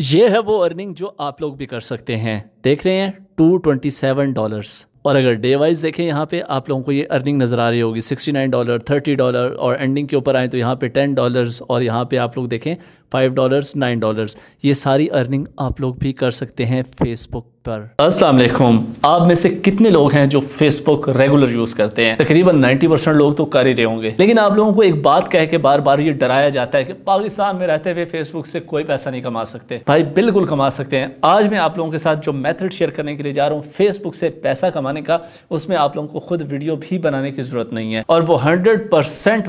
ये है वो अर्निंग जो आप लोग भी कर सकते हैं देख रहे हैं टू ट्वेंटी सेवन डॉलर्स और अगर डे वाइज देखें यहाँ पे आप लोगों को ये अर्निंग नज़र आ रही होगी sixty nine dollar thirty dollar और एंडिंग के ऊपर आए तो यहाँ पे टेन डॉलर्स और यहाँ पे आप लोग देखें फाइव डॉलर्स नाइन डॉलर्स ये सारी अर्निंग आप लोग भी कर सकते हैं फेसबुक पर असला आप में से कितने लोग हैं जो फेसबुक रेगुलर यूज़ करते हैं तकरीबन 90 परसेंट लोग तो कर ही रहे होंगे लेकिन आप लोगों को एक बात कह के बार बार ये डराया जाता है कि पाकिस्तान में रहते हुए फेसबुक से कोई पैसा नहीं कमा सकते भाई बिल्कुल कमा सकते हैं आज मैं आप लोगों के साथ जो मैथड शेयर करने के लिए जा रहा हूँ फेसबुक से पैसा कमाने का उसमें आप लोगों को खुद वीडियो भी बनाने की जरूरत नहीं है और वो हंड्रेड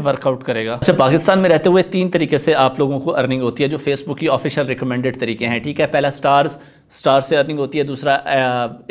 वर्कआउट करेगा अच्छा पाकिस्तान में रहते हुए तीन तरीके से आप लोगों को अर्निंग होती है जो फेसबुक की ऑफिशियल रिकमेंडेड तरीके हैं ठीक है पहला स्टार्स स्टार से अर्निंग होती है दूसरा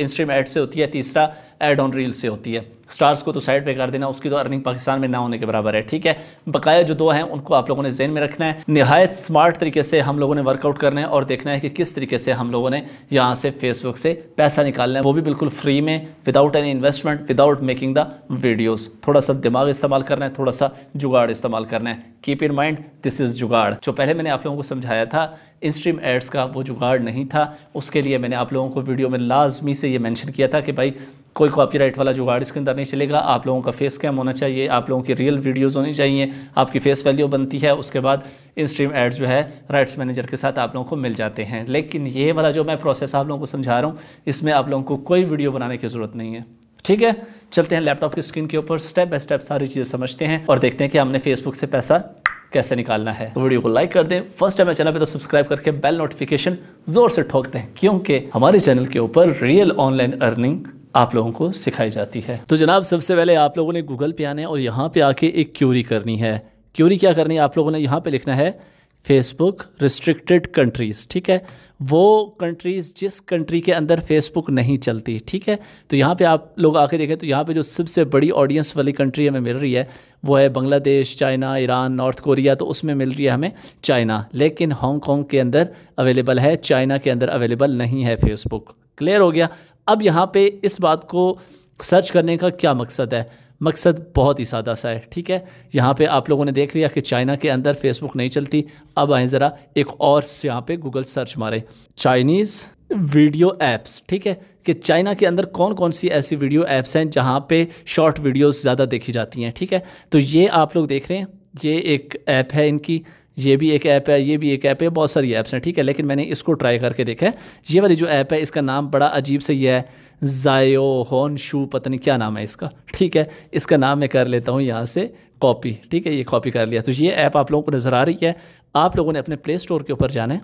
इंस्ट्रीम एड से होती है तीसरा एड ऑन रील से होती है स्टार्स को तो साइड पे कर देना उसकी तो अर्निंग पाकिस्तान में ना होने के बराबर है ठीक है बकाया जो दो हैं उनको आप लोगों ने जेन में रखना है नहायत स्मार्ट तरीके से हम लोगों ने वर्कआउट करना है और देखना है कि किस तरीके से हम लोगों ने यहाँ से फेसबुक से पैसा निकालना है वो भी बिल्कुल फ्री में without any investment without making the videos थोड़ा सा दिमाग इस्तेमाल करना है थोड़ा सा जुगाड़ इस्तेमाल करना है keep in mind this is jugaad जो पहले मैंने आप लोगों को समझाया था इंस्ट्रीम एड्स का वो जुगाड़ नहीं था उसके लिए मैंने आप लोगों को वीडियो में लाजमी से ये मेंशन किया था कि भाई कोई कॉपीराइट वाला जुगाड़ इसके अंदर नहीं चलेगा आप लोगों का फेस कैम होना चाहिए आप लोगों की रियल वीडियोस होनी चाहिए आपकी फेस वैल्यू बनती है उसके बाद इंस्ट्रीम एड्स जो है राइट्स मैनेजर के साथ आप लोगों को मिल जाते हैं लेकिन ये वाला जो मैं प्रोसेस आप लोगों को समझा रहा हूँ इसमें आप लोगों को कोई वीडियो बनाने की ज़रूरत नहीं है ठीक है चलते हैं लैपटॉप की स्क्रीन के ऊपर स्टेप बाय स्टेप सारी चीज़ें समझते हैं और देखते हैं कि हमने फेसबुक से पैसा कैसे निकालना है तो वीडियो को लाइक कर दें फर्स्ट टाइम चैनल पे तो सब्सक्राइब करके बेल नोटिफिकेशन जोर से ठोक दें क्योंकि हमारे चैनल के ऊपर रियल ऑनलाइन अर्निंग आप लोगों को सिखाई जाती है तो जनाब सबसे पहले आप लोगों ने गूगल पे आने और यहाँ पे आके एक क्यूरी करनी है क्यूरी क्या करनी है आप लोगों ने यहाँ पे लिखना है फेसबुक रिस्ट्रिक्टेड कंट्रीज़ ठीक है वो कंट्रीज़ जिस कंट्री के अंदर फेसबुक नहीं चलती ठीक है तो यहाँ पे आप लोग आके देखें तो यहाँ पे जो सबसे बड़ी ऑडियंस वाली कंट्री हमें मिल रही है वो है Bangladesh China Iran North Korea तो उसमें मिल रही है हमें चाइना लेकिन हांगकॉन्ग के अंदर अवेलेबल है चाइना के अंदर अवेलेबल नहीं है फेसबुक क्लियर हो गया अब यहाँ पर इस बात को सर्च करने का क्या मकसद है मकसद बहुत ही सादा सा है ठीक है यहाँ पे आप लोगों ने देख लिया कि चाइना के अंदर फेसबुक नहीं चलती अब आए ज़रा एक और से यहाँ पे गूगल सर्च मारें चाइनीज़ वीडियो ऐप्स ठीक है कि चाइना के अंदर कौन कौन सी ऐसी वीडियो ऐप्स हैं जहाँ पे शॉर्ट वीडियोस ज़्यादा देखी जाती हैं ठीक है तो ये आप लोग देख रहे हैं ये एक ऐप है इनकी ये भी एक ऐप है ये भी एक ऐप है बहुत सारी ऐप्स हैं ठीक है लेकिन मैंने इसको ट्राई करके देखा है ये वाली जो ऐप है इसका नाम बड़ा अजीब से यह है जायो होन शू पता नहीं क्या नाम है इसका ठीक है इसका नाम मैं कर लेता हूँ यहाँ से कॉपी ठीक है ये कॉपी कर लिया तो ये ऐप आप लोगों को नज़र आ रही है आप लोगों ने अपने प्ले स्टोर के ऊपर जाना है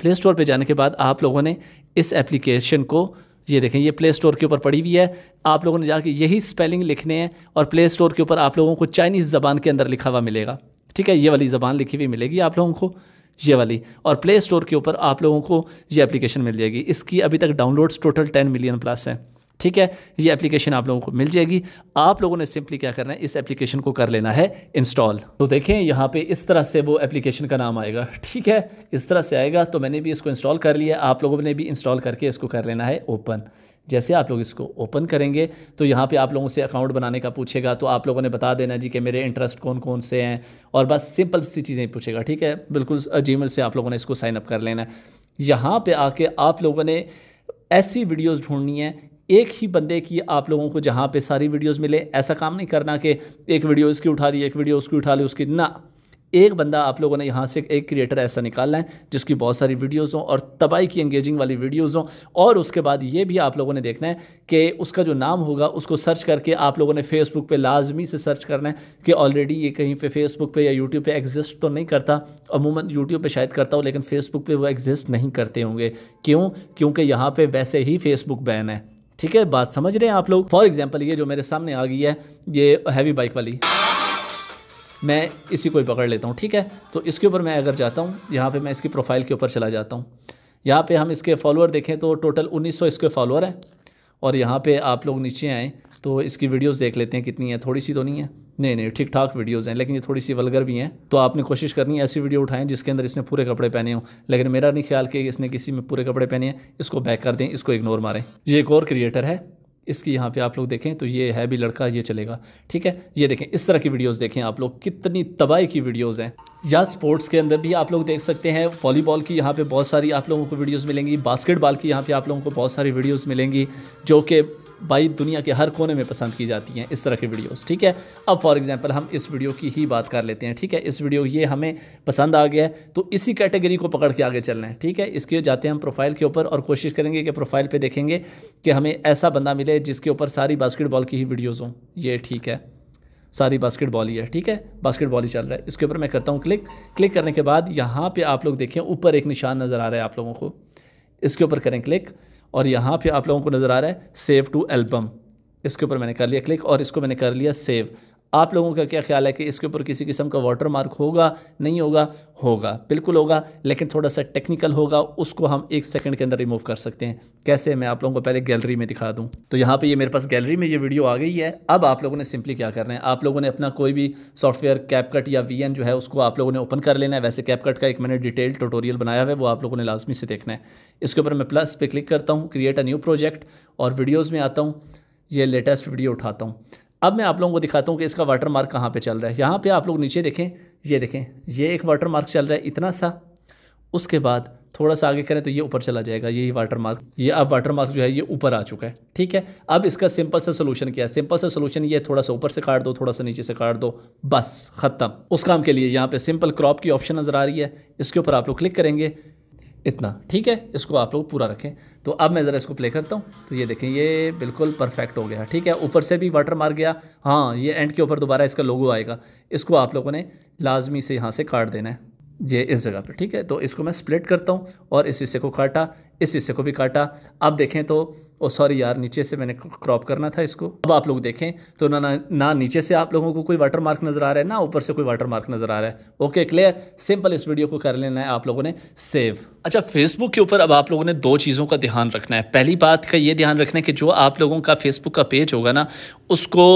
प्ले स्टोर पर जाने के बाद आप लोगों ने इस एप्लीकेशन को ये देखें ये प्ले स्टोर के ऊपर पड़ी हुई है आप लोगों ने जाके यही स्पेलिंग लिखने हैं और प्ले स्टोर के ऊपर आप लोगों को चाइनीज़ ज़बान के अंदर लिखा हुआ मिलेगा ठीक है ये वाली ज़बान लिखी हुई मिलेगी आप लोगों को ये वाली और प्ले स्टोर के ऊपर आप लोगों को ये एप्लीकेशन मिल जाएगी इसकी अभी तक downloads total ten million plus हैं ठीक है ये एप्लीकेशन आप लोगों को मिल जाएगी आप लोगों ने सिंपली क्या करना है इस एप्लीकेशन को कर लेना है इंस्टॉल तो देखें यहाँ पे इस तरह से वो एप्लीकेशन का नाम आएगा ठीक है इस तरह से आएगा तो मैंने भी इसको इंस्टॉल कर लिया आप लोगों ने भी इंस्टॉल करके इसको कर लेना है ओपन जैसे आप लोग इसको ओपन करेंगे तो यहाँ पे आप लोगों से अकाउंट बनाने का पूछेगा तो आप लोगों ने बता देना जी कि मेरे इंटरेस्ट कौन कौन से हैं और बस सिंपल सी चीज़ें पूछेगा ठीक है बिल्कुल जीमेल से आप लोगों ने इसको साइनअप कर लेना है यहाँ पर आके आप लोगों ने ऐसी वीडियोस ढूंढनी है एक ही बंदे की आप लोगों को जहाँ पे सारी वीडियोस मिले ऐसा काम नहीं करना कि एक वीडियो इसकी उठा ली एक वीडियो उसकी उठा ली उसकी ना एक बंदा आप लोगों ने यहाँ से एक क्रिएटर ऐसा निकालना है जिसकी बहुत सारी वीडियोस हों और तबाही की एंगेजिंग वाली वीडियोस हों और उसके बाद ये भी आप लोगों ने देखना है कि उसका जो नाम होगा उसको सर्च करके आप लोगों ने फेसबुक पे लाजमी से सर्च करना है कि ऑलरेडी ये कहीं पे फेसबुक पे या यूट्यूब पे एग्जिस्ट तो नहीं करता अमूमन यूट्यूब पर शायद करता हो लेकिन फेसबुक पर वो एग्जिस्ट नहीं करते होंगे क्यों क्योंकि यहाँ पर वैसे ही फेसबुक बैन है ठीक है बात समझ रहे हैं आप लोग फॉर एग्जाम्पल ये जो मेरे सामने आ गई है ये हैवी बाइक वाली मैं इसी को पकड़ लेता हूँ ठीक है तो इसके ऊपर मैं अगर जाता हूँ यहाँ पर मैं इसकी प्रोफाइल के ऊपर चला जाता हूँ यहाँ पे हम इसके फॉलोअर देखें तो टोटल 1900 इसके फॉलोअर हैं और यहाँ पे आप लोग नीचे आएँ तो इसकी वीडियोस देख लेते हैं कितनी है थोड़ी सी तो नहीं है नहीं नहीं ठीक ठाक वीडियोस हैं लेकिन ये थोड़ी सी वलगर भी हैं तो आपने कोशिश करनी है ऐसी वीडियो उठाएं जिसके अंदर इसने पूरे कपड़े पहने हों लेकिन मेरा नहीं ख्याल कि इसने किसी में पूरे कपड़े पहने हैं इसको बैक कर दें इसको इग्नोर मारें ये एक और क्रिएटर है इसकी यहाँ पे आप लोग देखें तो ये है भी लड़का ये चलेगा ठीक है ये देखें इस तरह की वीडियोस देखें आप लोग कितनी तबाही की वीडियोस हैं या स्पोर्ट्स के अंदर भी आप लोग देख सकते हैं वॉलीबॉल की यहाँ पे बहुत सारी आप लोगों को वीडियोस मिलेंगी बास्केटबॉल की यहाँ पे आप लोगों को बहुत सारी वीडियोस मिलेंगी जो कि भाई दुनिया के हर कोने में पसंद की जाती हैं इस तरह की वीडियोस ठीक है अब फॉर एग्जांपल हम इस वीडियो की ही बात कर लेते हैं ठीक है इस वीडियो ये हमें पसंद आ गया है तो इसी कैटेगरी को पकड़ के आगे चलना है ठीक है इसके जाते हैं हम प्रोफाइल के ऊपर और कोशिश करेंगे कि प्रोफाइल पर देखेंगे कि हमें ऐसा बंदा मिले जिसके ऊपर सारी बास्केटबॉल की ही वीडियोज़ हों ये ठीक है सारी बास्केटबॉल ही है ठीक है बास्केटबॉल ही चल रहा है इसके ऊपर मैं करता हूँ क्लिक क्लिक करने के बाद यहाँ पे आप लोग देखें ऊपर एक निशान नज़र आ रहा है आप लोगों को इसके ऊपर करें क्लिक और यहाँ पे आप लोगों को नज़र आ रहा है सेव टू एल्बम इसके ऊपर मैंने कर लिया क्लिक और इसको मैंने कर लिया सेव आप लोगों का क्या ख्याल है कि इसके ऊपर किसी किस्म का वाटर मार्क होगा नहीं होगा होगा बिल्कुल होगा लेकिन थोड़ा सा टेक्निकल होगा उसको हम एक सेकंड के अंदर रिमूव कर सकते हैं कैसे मैं आप लोगों को पहले गैलरी में दिखा दूं तो यहाँ पे ये मेरे पास गैलरी में ये वीडियो आ गई है अब आप लोगों ने सिंपली क्या करना है आप लोगों ने अपना कोई भी सॉफ्टवेयर कैपकट या वी जो है उसको आप लोगों ने ओपन कर लेना है वैसे कैपकट का एक मैंने डिटेल टोटोरियल बनाया हुआ है वो आप लोगों ने लाजमी से देखना है इसके ऊपर मैं प्लस पे क्लिक करता हूँ क्रिएट अ न्यू प्रोजेक्ट और वीडियोज़ में आता हूँ ये लेटेस्ट वीडियो उठाता हूँ अब मैं आप लोगों को दिखाता हूँ कि इसका वाटर मार्क कहाँ पर चल रहा है यहाँ पर आप लोग नीचे देखें ये देखें ये एक वाटर मार्क चल रहा है इतना सा उसके बाद थोड़ा सा आगे करें तो ये ऊपर चला जाएगा ये वाटर मार्क ये अब वाटर मार्क जो है ये ऊपर आ चुका है ठीक है अब इसका सिंपल सा सोलूशन क्या है सिंपल सा सोल्यूशन ये थोड़ा सा ऊपर से काट दो थोड़ा सा नीचे से काट दो बस ख़त्म उस काम के लिए यहाँ पे सिंपल क्रॉप की ऑप्शन नज़र आ रही है इसके ऊपर आप लोग क्लिक करेंगे इतना ठीक है इसको आप लोग पूरा रखें तो अब मैं ज़रा इसको प्ले करता हूँ तो ये देखें ये बिल्कुल परफेक्ट हो गया ठीक है ऊपर से भी वाटर मार गया हाँ ये एंड के ऊपर दोबारा इसका लोगो आएगा इसको आप लोगों ने लाजमी से यहाँ से काट देना है ये इस जगह पे ठीक है तो इसको मैं स्प्लिट करता हूँ और इस हिस्से को काटा इस हिस्से को भी काटा अब देखें तो ओ सॉरी यार नीचे से मैंने क्रॉप करना था इसको अब आप लोग देखें तो ना ना, ना नीचे से आप लोगों को कोई वाटर मार्क नज़र आ रहा है ना ऊपर से कोई वाटर मार्क नज़र आ रहा है ओके क्लियर सिंपल इस वीडियो को कर लेना है आप लोगों ने सेव अच्छा फेसबुक के ऊपर अब आप लोगों ने दो चीज़ों का ध्यान रखना है पहली बात का ये ध्यान रखना है कि जो आप लोगों का फेसबुक का पेज होगा ना उसको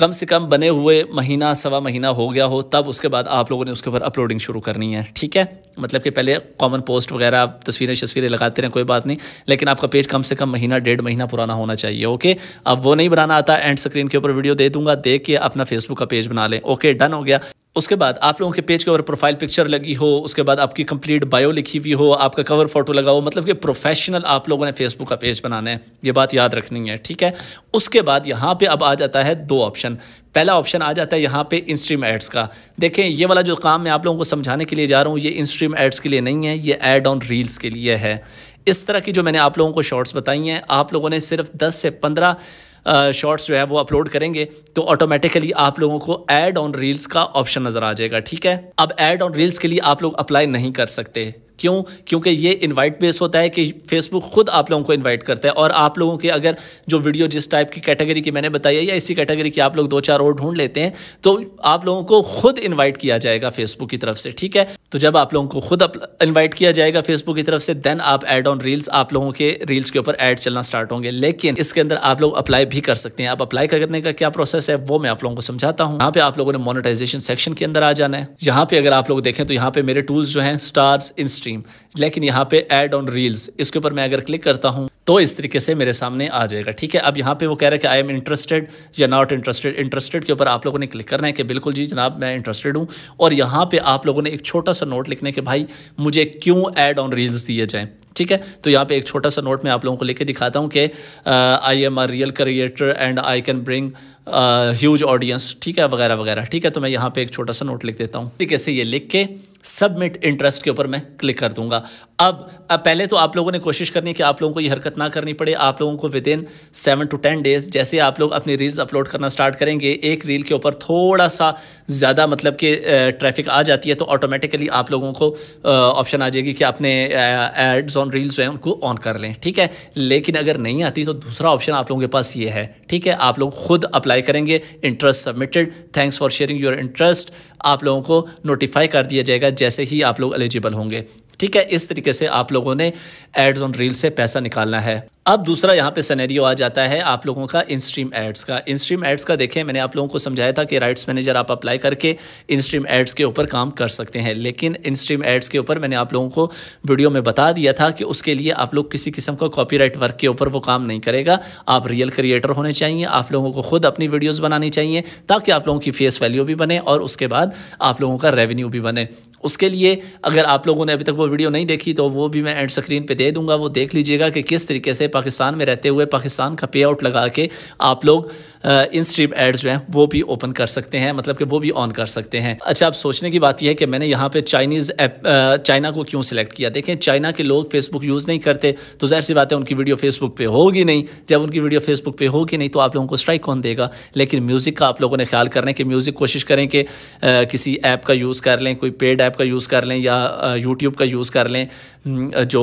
कम से कम बने हुए महीना सवा महीना हो गया हो तब उसके बाद आप लोगों ने उसके ऊपर अपलोडिंग शुरू करनी है ठीक है मतलब कि पहले कॉमन पोस्ट वगैरह आप तस्वीरें शस्वीरें लगाते रहें कोई बात नहीं लेकिन आपका पेज कम से कम महीना डेढ़ महीना पुराना होना चाहिए ओके अब वो नहीं बनाना आता एंड स्क्रीन के ऊपर वीडियो दे दूंगा देख के अपना फेसबुक का पेज बना लें ओके डन हो गया उसके बाद आप लोगों के पेज के ऊपर प्रोफाइल पिक्चर लगी हो उसके बाद आपकी कंप्लीट बायो लिखी हुई हो आपका कवर फोटो लगा हो मतलब कि प्रोफेशनल आप लोगों ने फेसबुक का पेज बनाना है ये बात याद रखनी है ठीक है उसके बाद यहाँ पे अब आ जाता है दो ऑप्शन पहला ऑप्शन आ जाता है यहाँ पे इंस्ट्रीम एड्स का देखें ये वाला जो काम मैं आप लोगों को समझाने के लिए जा रहा हूँ ये इंस्ट्रीम एड्स के लिए नहीं है ये एड ऑन रील्स के लिए है इस तरह की जो मैंने आप लोगों को शॉर्ट्स बताई हैं आप लोगों ने सिर्फ 10 से 15 शॉर्ट्स जो है वो अपलोड करेंगे तो ऑटोमेटिकली आप लोगों को एड ऑन रील्स का ऑप्शन नज़र आ जाएगा ठीक है अब ऐड ऑन रील्स के लिए आप लोग अप्लाई नहीं कर सकते क्यों क्योंकि ये इनवाइट बेस होता है कि फेसबुक खुद आप लोगों को इनवाइट करता है और आप लोगों के अगर जो वीडियो जिस टाइप की कैटेगरी की मैंने बताई है या इसी कैटेगरी की आप लोग दो चार और ढूंढ लेते हैं तो आप लोगों को खुद इन्वाइट किया जाएगा फेसबुक की तरफ से ठीक है तो जब आप लोगों को खुद इन्वाइट किया जाएगा फेसबुक की तरफ से देन आप एड ऑन रील्स आप लोगों के रील्स के ऊपर एड चलना स्टार्ट होंगे लेकिन इसके अंदर आप लोग अप्लाई भी कर सकते हैं आप अप्लाई करने का क्या प्रोसेस है वो मैं आप लोगों को समझाता हूँ यहाँ पे आप लोगों ने मोनिटाइजेशन सेक्शन के अंदर आ जाना है यहाँ पे अगर आप लोग देखें तो यहाँ पे मेरे टूल्स जो है स्टार्स इंस्ट्री स्ट्रीम लेकिन यहाँ पे एड ऑन रील्स इसके ऊपर मैं अगर क्लिक करता हूँ तो इस तरीके से मेरे सामने आ जाएगा ठीक है अब यहाँ पे वो कह रहा है कि आई एम इंटरेस्टेड या नॉट इंटरेस्टेड इंटरेस्टेड के ऊपर आप लोगों ने क्लिक करना है कि बिल्कुल जी जनाब मैं इंटरेस्टेड हूँ और यहाँ पे आप लोगों ने एक छोटा सा नोट लिखने के भाई मुझे क्यों ऐड ऑन रील्स दिए जाएँ ठीक है तो यहाँ पे एक छोटा सा नोट मैं आप लोगों को लेके दिखाता हूँ कि I am a real creator and I can bring huge audience ठीक है वगैरह वगैरह ठीक है तो मैं यहाँ पे एक छोटा सा नोट लिख देता हूँ ठीक है से ये लिख के सबमिट इंटरेस्ट के ऊपर मैं क्लिक कर दूंगा अब पहले तो आप लोगों ने कोशिश करनी है कि आप लोगों को ये हरकत ना करनी पड़े आप लोगों को within seven to ten days जैसे आप लोग अपनी रील्स अपलोड करना स्टार्ट करेंगे एक रील के ऊपर थोड़ा सा ज़्यादा मतलब कि ट्रैफिक आ जाती है तो ऑटोमेटिकली आप लोगों को ऑप्शन आ जाएगी कि अपने एड्स ऑन रील्स जो है उनको ऑन कर लें ठीक है लेकिन अगर नहीं आती तो दूसरा ऑप्शन आप लोगों के पास ये है ठीक है आप लोग खुद अप्लाई करेंगे interest submitted thanks for sharing your interest आप लोगों को नोटिफाई कर दिया जाएगा जाएगा जैसे ही आप लोग एलिजिबल होंगे ठीक है इस तरीके से आप लोगों ने एड्स ऑन रील से पैसा निकालना है अब दूसरा यहाँ पे सनेरियो आ जाता है आप लोगों का इंस्ट्रीम एड्स का इंस्ट्रीम एड्स का देखें मैंने आप लोगों को समझाया था कि राइट्स मैनेजर आप अप्लाई करके स्ट्रीम एड्स के ऊपर काम कर सकते हैं लेकिन स्ट्रीम एड्स के ऊपर मैंने आप लोगों को वीडियो में बता दिया था कि उसके लिए आप लोग किसी किस्म का राइट वर्क के ऊपर वो काम नहीं करेगा आप रियल क्रिएटर होने चाहिए आप लोगों को खुद अपनी वीडियोज़ बनानी चाहिए ताकि आप लोगों की फेस वैल्यू भी बने और उसके बाद आप लोगों का रेवेन्यू भी बने उसके लिए अगर आप लोगों ने अभी तक वो वीडियो नहीं देखी तो वो भी मैं एंड स्क्रीन पर दे दूँगा वो देख लीजिएगा कि किस तरीके से पाकिस्तान में रहते हुए पाकिस्तान का पे आउट लगा के आप लोग इन स्ट्रीम एड्स जो हैं वो भी ओपन कर सकते हैं मतलब कि वो भी ऑन कर सकते हैं अच्छा आप सोचने की बात यह है कि मैंने यहाँ पे चाइनीज़ ऐप चाइना को क्यों सिलेक्ट किया देखें चाइना के लोग फेसबुक यूज़ नहीं करते तो जाहिर सी बात है उनकी वीडियो फेसबुक पे होगी नहीं जब उनकी वीडियो फेसबुक पे होगी नहीं तो आप लोगों को स्ट्राइक कौन देगा लेकिन म्यूज़िक का आप लोगों ने ख्याल करना है कि म्यूज़िक कोशिश करें कि किसी ऐप का यूज़ कर लें कोई पेड ऐप का यूज़ कर लें या यूट्यूब का यूज़ कर लें जो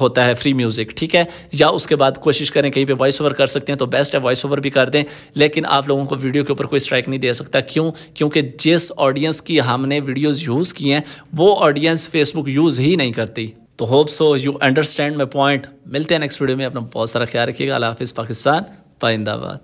होता है फ्री म्यूज़िक ठीक है या उसके बाद कोशिश करें कहीं पे वॉइस ओवर कर सकते हैं तो बेस्ट है वॉइस ओवर भी कर दें लेकिन आप लोगों को वीडियो के ऊपर कोई स्ट्राइक नहीं दे सकता क्यों क्योंकि जिस ऑडियंस की हमने वीडियोज़ यूज़ की हैं वो ऑडियंस फेसबुक यूज़ ही नहीं करती तो hope so you understand my point मिलते हैं नेक्स्ट वीडियो में अपना बहुत सारा ख्याल रखिएगा अला हाफिज़ पाकिस्तान पाइंदाबाद